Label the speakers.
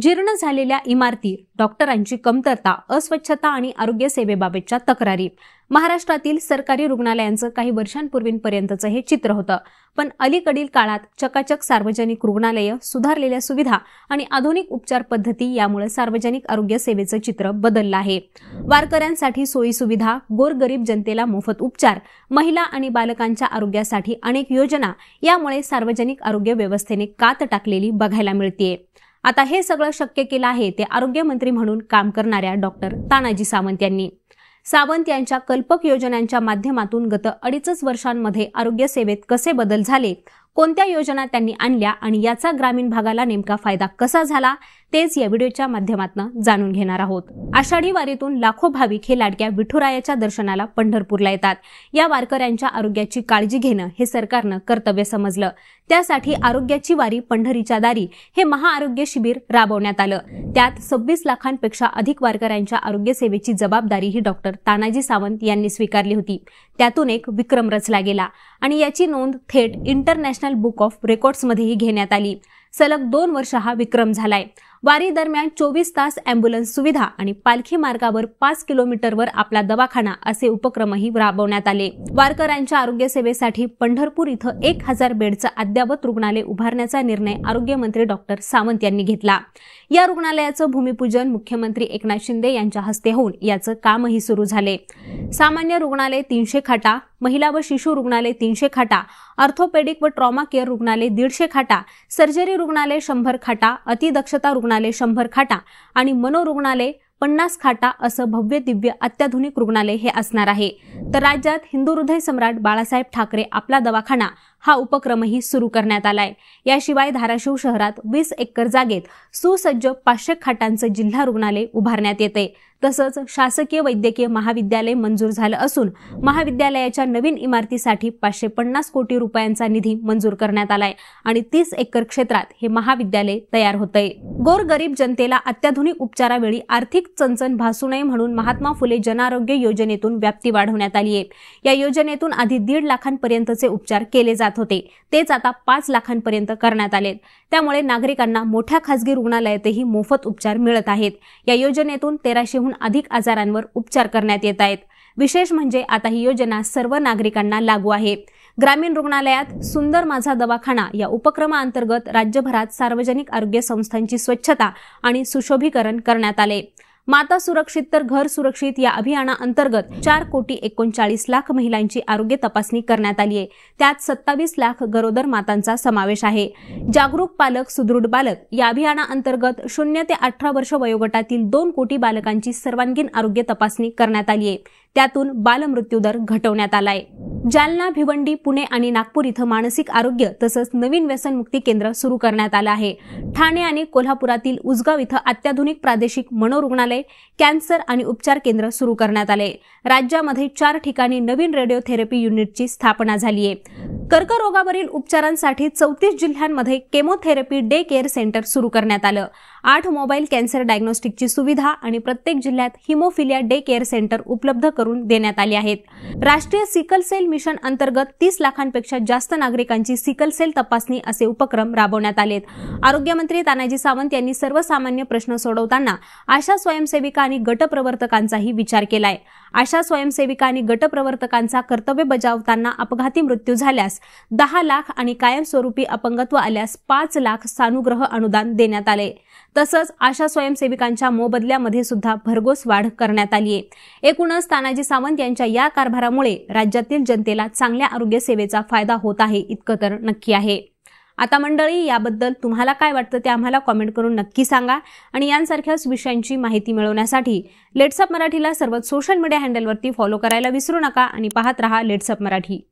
Speaker 1: जीर्ण झालेल्या इमारती डॉक्टरांची कमतरता अस्वच्छता आणि आरोग्य सेवेबाबतच्या तक्रारी महाराष्ट्रातील सरकारी रुग्णालयांचं काही वर्षांपूर्वीपर्यंतचं हे चित्र होतं पण अलीकडील काळात चकाचक सार्वजनिक रुग्णालयं सुधारलेल्या सुविधा आणि आधुनिक उपचार पद्धती यामुळे सार्वजनिक आरोग्य सेवेचं चित्र बदललं आहे वारकऱ्यांसाठी सोयी सुविधा गोरगरीब जनतेला मोफत उपचार महिला आणि बालकांच्या आरोग्यासाठी अनेक योजना यामुळे सार्वजनिक आरोग्य व्यवस्थेने कात टाकलेली बघायला मिळते आता हे सगळं शक्य केलं आहे ते आरोग्यमंत्री म्हणून काम करणाऱ्या डॉक्टर तानाजी सावंत यांनी सावंत यांच्या कल्पक योजनांच्या माध्यमातून गत अडीच वर्षांमध्ये आरोग्य सेवेत कसे बदल झाले कोणत्या योजना त्यांनी आणल्या आणि याचा ग्रामीण भागाला नेमका फायदा कसा झाला तेच या व्हिडिओच्या माध्यमातून जाणून घेणार आहोत आषाढी वारीतून लाखो भाविक हे लाडक्या विठुरायाच्या दर्शनाला पंढरपूरला येतात या वारकऱ्यांच्या आरोग्याची काळजी घेणं हे सरकारनं कर्तव्य समजलं त्यासाठी आरोग्याची वारी पंढरीच्या दारी हे महाआरोग्य शिबिर राबवण्यात आलं त्यात सव्वीस लाखांपेक्षा अधिक वारकऱ्यांच्या आरोग्य सेवेची जबाबदारी ही डॉक्टर तानाजी सावंत यांनी स्वीकारली होती त्यातून एक विक्रम रचला गेला आणि याची नोंद थेट इंटरनॅशनल नॅशनल बुक ऑफ रेकॉर्ड्समध्येही घेण्यात आली सलग दोन वर्ष हा विक्रम झालाय वारी दरम्यान चोवीस तास अँब्युलन्स सुविधा आणि पालखी मार्गावर पाच किलोमीटरवर आपला दवाखाना असे उपक्रमही राबवण्यात आले वारकऱ्यांच्या आरोग्य सेवेसाठी पंढरपूर इथं एक हजार बेडचं अद्यावत रुग्णालय उभारण्याचा निर्णय आरोग्यमंत्री डॉक्टर सावंत यांनी घेतला या रुग्णालयाचं भूमिपूजन मुख्यमंत्री एकनाथ शिंदे यांच्या हस्ते होऊन याचं कामही सुरू झाले सामान्य रुग्णालय तीनशे खाटा महिला व शिशु रुग्णालय तीनशे खाटा ऑर्थोपेडिक व ट्रॉमा केअर रुग्णालय दीडशे खाटा सर्जरी रुग्णालय शंभर खाटा अतिदक्षता रुग्णालय शंभर खाटा आणि मनोरुग्णालय पन्नास खाटा असं भव्य दिव्य अत्याधुनिक रुग्णालय हे असणार आहे तर राज्यात हिंदू हृदय सम्राट बाळासाहेब ठाकरे आपला दवाखाना हा उपक्रमही सुरू करण्यात आलाय याशिवाय धाराशिव शहरात वीस एकर जागेत सुसज्ज पाचशे खाटांचं जिल्हा रुग्णालय उभारण्यात येते तसंच शासकीय वैद्यकीय महाविद्यालय मंजूर झालं असून महाविद्यालयाच्या नवीन इमारतीसाठी पाचशे पन्नास कोटी रुपयांचा निधी मंजूर करण्यात आलाय आणि तीस एकर क्षेत्रात हे महाविद्यालय तयार होतंय गोरगरीब जनतेला अत्याधुनिक उपचारावेळी आर्थिक चणचण भासू नये म्हणून महात्मा फुले जनारोग्य योजनेतून व्याप्ती वाढवण्यात आली आहे या योजनेतून आधी दीड लाखांपर्यंतचे उपचार केले जात जात होते तेच आता पाच लाखांपर्यंत करण्यात आले त्यामुळे नागरिकांना मोठ्या खासगी रुग्णालयातही मोफत उपचार मिळत आहेत या योजनेतून तेराशेहून अधिक आजारांवर उपचार करण्यात येत आहेत विशेष म्हणजे आता ही योजना सर्व नागरिकांना लागू आहे ग्रामीण रुग्णालयात सुंदर माझा दवाखाना या उपक्रमाअंतर्गत राज्यभरात सार्वजनिक आरोग्य संस्थांची स्वच्छता आणि सुशोभीकरण करण्यात आले माता सुरक्षित तर घर सुरक्षित या अभियाना अंतर्गत चार कोटी एकोणचाळीस लाख महिलांची आरोग्य तपासणी करण्यात आली आहे त्यात सत्तावीस लाख गरोदर मातांचा समावेश आहे जागरूक पालक सुदृढ बालक या अभियानाअंतर्गत शून्य ते अठरा वर्ष वयोगटातील दोन कोटी बालकांची सर्वांगीण आरोग्य तपासणी करण्यात आली आहे त्यातून बालमृत्यूदर घटवण्यात आलाय जालना भिवंडी पुणे आणि नागपूर इथं मानसिक आरोग्य तसंच नवीन व्यसनमुक्ती केंद्र सुरू करण्यात आलं आहे ठाणे आणि कोल्हापुरातील उजगाव इथं अत्याधुनिक प्रादेशिक मनोरुग्णालय कॅन्सर आणि उपचार केंद्र सुरू करण्यात आले राज्यामध्ये चार ठिकाणी नवीन रेडिओथेरपी युनिटची स्थापना झाली आहे कर्करोगावरील उपचारांसाठी चौतीस जिल्ह्यांमध्ये केमोथेरपी डे केअर सेंटर सुरू करण्यात आलं आठ मोबाईल कॅन्सर डायग्नोस्टिकची सुविधा आणि प्रत्येक जिल्ह्यात हिमोफिलिया डे केअर सेंटर उपलब्ध करून देण्यात आली आहेत राष्ट्रीय सिकल सेल मिशन अंतर्गत तीस लाखांपेक्षा जास्त नागरिकांची सिकल सेल तपासणी असे उपक्रम राबवण्यात आलेत आरोग्यमंत्री तानाजी सावंत यांनी सर्वसामान्य प्रश्न सोडवताना आशा स्वयंसेविका आणि गटप्रवर्तकांचाही विचार केलाय अशा स्वयंसेविका आणि गटप्रवर्तकांचा कर्तव्य बजावताना अपघाती मृत्यू झाल्यास दहा लाख आणि कायमस्वरूपी अपंगत्व आल्यास पाच लाख सानुग्रह अनुदान देण्यात आले तसंच अशा स्वयंसेविकांच्या मोबदल्यामध्ये सुद्धा भरघोस वाढ करण्यात आली आहे एकूणच तानाजी सावंत यांच्या या कारभारामुळे राज्यातील जनतेला चांगल्या आरोग्य सेवेचा फायदा होत आहे इतकं तर नक्की आहे आता मंडळी याबद्दल तुम्हाला काय वाटतं ते आम्हाला कॉमेंट करून नक्की सांगा आणि यांसारख्याच विषयांची माहिती मिळवण्यासाठी लेट्सअप मराठीला सर्व सोशल मीडिया हँडलवरती फॉलो करायला विसरू नका आणि पाहत रहा लेट्सअप मराठी